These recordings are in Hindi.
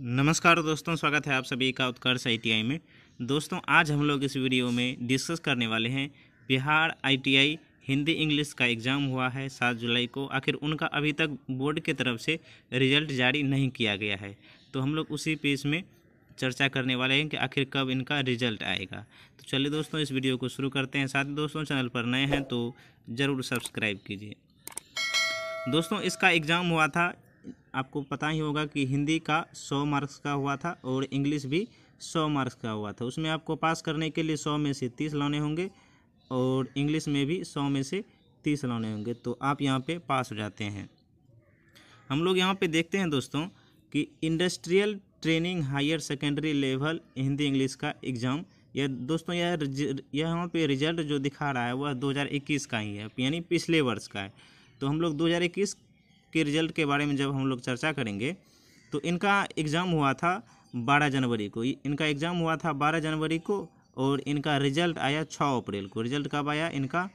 नमस्कार दोस्तों स्वागत है आप सभी का उत्कर्ष आईटीआई में दोस्तों आज हम लोग इस वीडियो में डिस्कस करने वाले हैं बिहार आईटीआई हिंदी इंग्लिश का एग्ज़ाम हुआ है सात जुलाई को आखिर उनका अभी तक बोर्ड के तरफ से रिजल्ट जारी नहीं किया गया है तो हम लोग उसी पेज में चर्चा करने वाले हैं कि आखिर कब इनका रिजल्ट आएगा तो चलिए दोस्तों इस वीडियो को शुरू करते हैं साथ ही दोस्तों चैनल पर नए हैं तो ज़रूर सब्सक्राइब कीजिए दोस्तों इसका एग्ज़ाम हुआ था आपको पता ही होगा कि हिंदी का सौ मार्क्स का हुआ था और इंग्लिश भी सौ मार्क्स का हुआ था उसमें आपको पास करने के लिए सौ में से तीस लाने होंगे और इंग्लिश में भी सौ में से तीस लाने होंगे तो आप यहाँ पे पास हो जाते हैं हम लोग यहाँ पे देखते हैं दोस्तों कि industrial training higher secondary level Hindi English का एग्ज़ाम यह दोस्तों यह यहाँ पे रिजल्ट जो दिखा रहा है वह 2021 का ही है यानी पिछले वर्ष का है तो हम लोग 2021 के रिज़ल्ट के बारे में जब हम लोग चर्चा करेंगे तो इनका एग्ज़ाम हुआ था बारह जनवरी को इनका एग्ज़ाम हुआ था बारह जनवरी को और इनका रिज़ल्ट आया छः अप्रैल को रिज़ल्ट कब आया इनका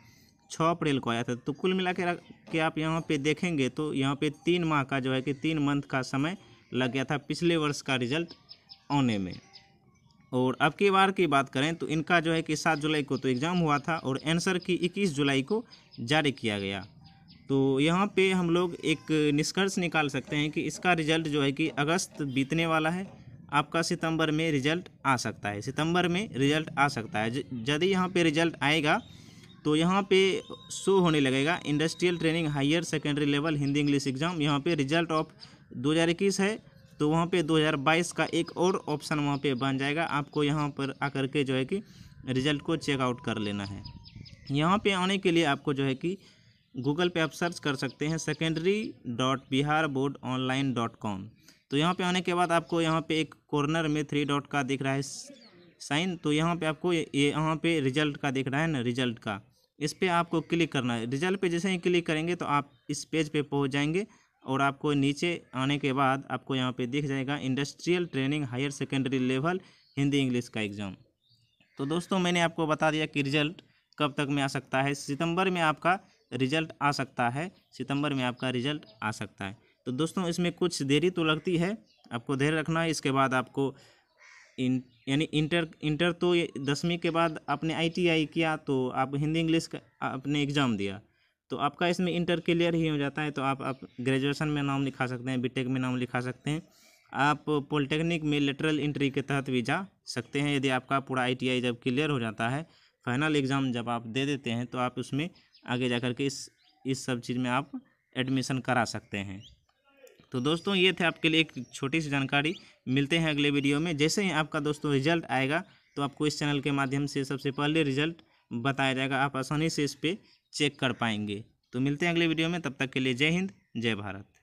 छः अप्रैल को आया था तो कुल मिला के, के आप यहाँ पे देखेंगे तो यहाँ पे तीन माह का जो है कि तीन मंथ का समय लग गया था पिछले वर्ष का रिज़ल्ट आने में और अब की बार की बात करें तो इनका जो है कि सात जुलाई को तो एग्ज़ाम हुआ था और आंसर की इक्कीस जुलाई को जारी किया गया तो यहाँ पे हम लोग एक निष्कर्ष निकाल सकते हैं कि इसका रिज़ल्ट जो है कि अगस्त बीतने वाला है आपका सितंबर में रिज़ल्ट आ सकता है सितंबर में रिज़ल्ट आ सकता है यदि यहाँ पे रिज़ल्ट आएगा तो यहाँ पे शो होने लगेगा industrial training higher secondary level Hindi English exam यहाँ पे रिज़ल्ट ऑफ 2021 है तो वहाँ पे 2022 का एक और ऑप्शन वहाँ पे बन जाएगा आपको यहाँ पर आकर के जो है कि रिज़ल्ट को चेकआउट कर लेना है यहाँ पे आने के लिए आपको जो है कि गूगल पे आप सर्च कर सकते हैं secondary dot Bihar board online dot com तो यहाँ पे आने के बाद आपको यहाँ पे एक कॉर्नर में थ्री डॉट का दिख रहा है साइन तो यहाँ पे आपको ये यह, यहाँ पे रिजल्ट का दिख रहा है ना रिजल्ट का इस पर आपको क्लिक करना है रिजल्ट पे जैसे ही क्लिक करेंगे तो आप इस पेज पे पहुँच जाएंगे और आपको नीचे आने के बाद आपको यहाँ पर दिख जाएगा industrial training higher secondary level Hindi English का एग्ज़ाम तो दोस्तों मैंने आपको बता दिया कि रिजल्ट कब तक में आ सकता है सितंबर में आपका रिजल्ट आ सकता है सितंबर में आपका रिजल्ट आ सकता है तो दोस्तों इसमें कुछ देरी तो लगती है आपको धैर्य रखना है इसके बाद आपको इन यानी इंटर इंटर तो दसवीं के बाद आपने आईटीआई किया तो आप हिंदी इंग्लिश का आपने एग्ज़ाम दिया तो आपका इसमें इंटर क्लियर ही हो जाता है तो आप आप ग्रेजुएशन में नाम लिखा सकते हैं बीटेक में नाम लिखा सकते हैं आप पॉलिटेक्निक में लेटरल इंट्री के तहत भी जा सकते हैं यदि आपका पूरा आईटीआई जब क्लियर हो जाता है फाइनल एग्ज़ाम जब आप दे देते हैं तो आप उसमें आगे जा कर के इस इस सब चीज़ में आप एडमिशन करा सकते हैं तो दोस्तों ये थे आपके लिए एक छोटी सी जानकारी मिलते हैं अगले वीडियो में जैसे ही आपका दोस्तों रिजल्ट आएगा तो आपको इस चैनल के माध्यम से सबसे पहले रिजल्ट बताया जाएगा आप आसानी से इस पर चेक कर पाएंगे तो मिलते हैं अगले वीडियो में तब तक के लिए जय हिंद जय भारत